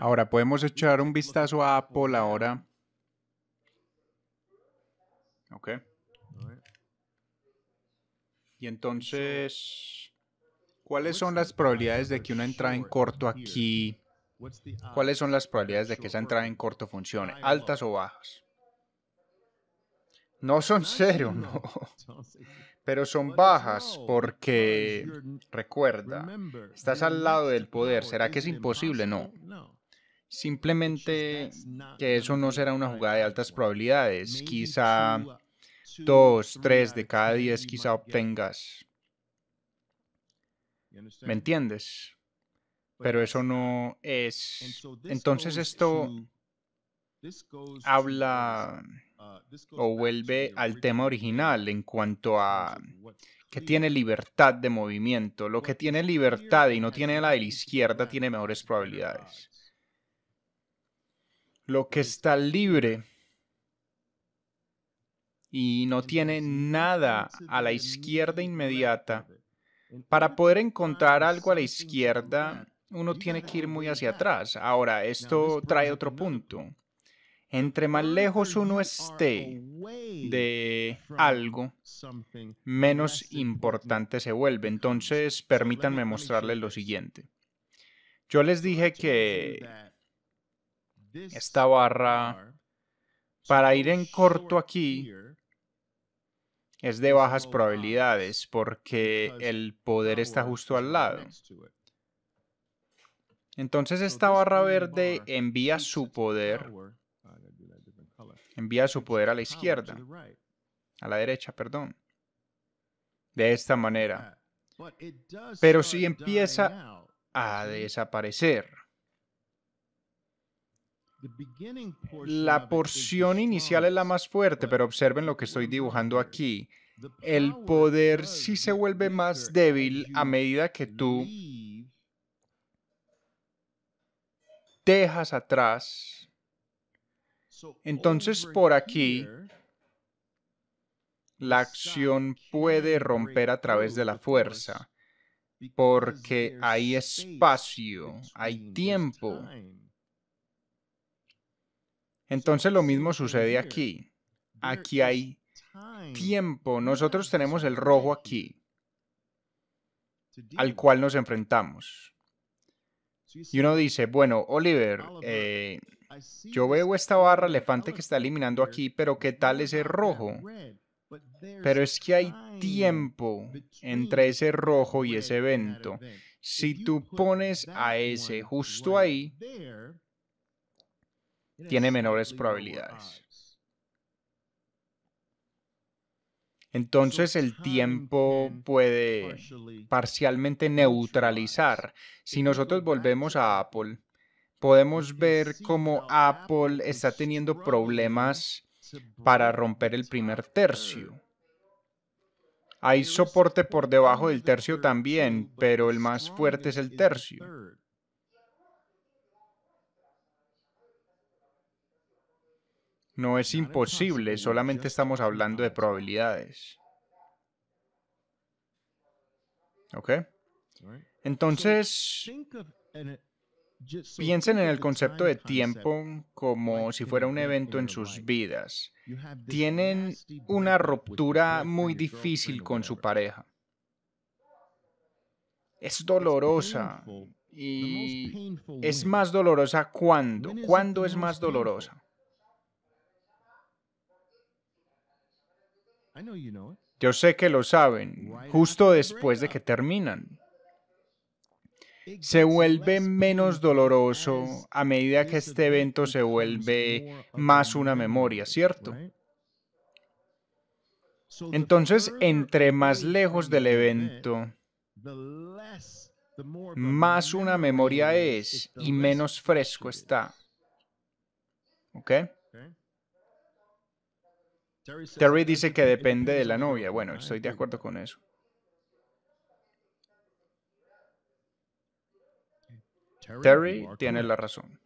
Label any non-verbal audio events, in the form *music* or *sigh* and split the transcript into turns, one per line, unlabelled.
Ahora podemos echar un vistazo a Apple ahora. Ok. Y entonces, ¿cuáles son las probabilidades de que una entrada en corto aquí, cuáles son las probabilidades de que esa entrada en corto funcione, altas o bajas? No son cero, *laughs* no. Pero son bajas porque, recuerda, estás al lado del poder. ¿Será que es imposible? No. Simplemente que eso no será una jugada de altas probabilidades. Quizá dos, tres de cada diez quizá obtengas. ¿Me entiendes? Pero eso no es... Entonces esto habla o vuelve al tema original en cuanto a que tiene libertad de movimiento. Lo que tiene libertad y no tiene la de la izquierda tiene mejores probabilidades lo que está libre y no tiene nada a la izquierda inmediata. Para poder encontrar algo a la izquierda, uno tiene que ir muy hacia atrás. Ahora, esto trae otro punto. Entre más lejos uno esté de algo, menos importante se vuelve. Entonces, permítanme mostrarles lo siguiente. Yo les dije que esta barra para ir en corto aquí es de bajas probabilidades porque el poder está justo al lado. Entonces esta barra verde envía su poder envía su poder a la izquierda, a la derecha, perdón, de esta manera. Pero si empieza a desaparecer. La porción inicial es la más fuerte, pero observen lo que estoy dibujando aquí. El poder sí se vuelve más débil a medida que tú dejas atrás. Entonces por aquí la acción puede romper a través de la fuerza, porque hay espacio, hay tiempo entonces lo mismo sucede aquí. Aquí hay tiempo. Nosotros tenemos el rojo aquí, al cual nos enfrentamos. Y uno dice, bueno, Oliver, eh, yo veo esta barra elefante que está eliminando aquí, pero ¿qué tal ese rojo? Pero es que hay tiempo entre ese rojo y ese evento. Si tú pones a ese justo ahí, tiene menores probabilidades. Entonces el tiempo puede parcialmente neutralizar. Si nosotros volvemos a Apple, podemos ver cómo Apple está teniendo problemas para romper el primer tercio. Hay soporte por debajo del tercio también, pero el más fuerte es el tercio. No es imposible, solamente estamos hablando de probabilidades. ¿Ok? Entonces, uh, piensen en el concepto de tiempo como si fuera un evento en sus vidas. Tienen una ruptura muy difícil con su pareja. Es dolorosa y es más dolorosa cuando. ¿Cuándo es más dolorosa? Yo sé que lo saben, justo después de que terminan. Se vuelve menos doloroso a medida que este evento se vuelve más una memoria, ¿cierto? Entonces, entre más lejos del evento, más una memoria es y menos fresco está. ¿Ok? Terry dice que depende de la novia. Bueno, estoy de acuerdo con eso. Terry tiene la razón.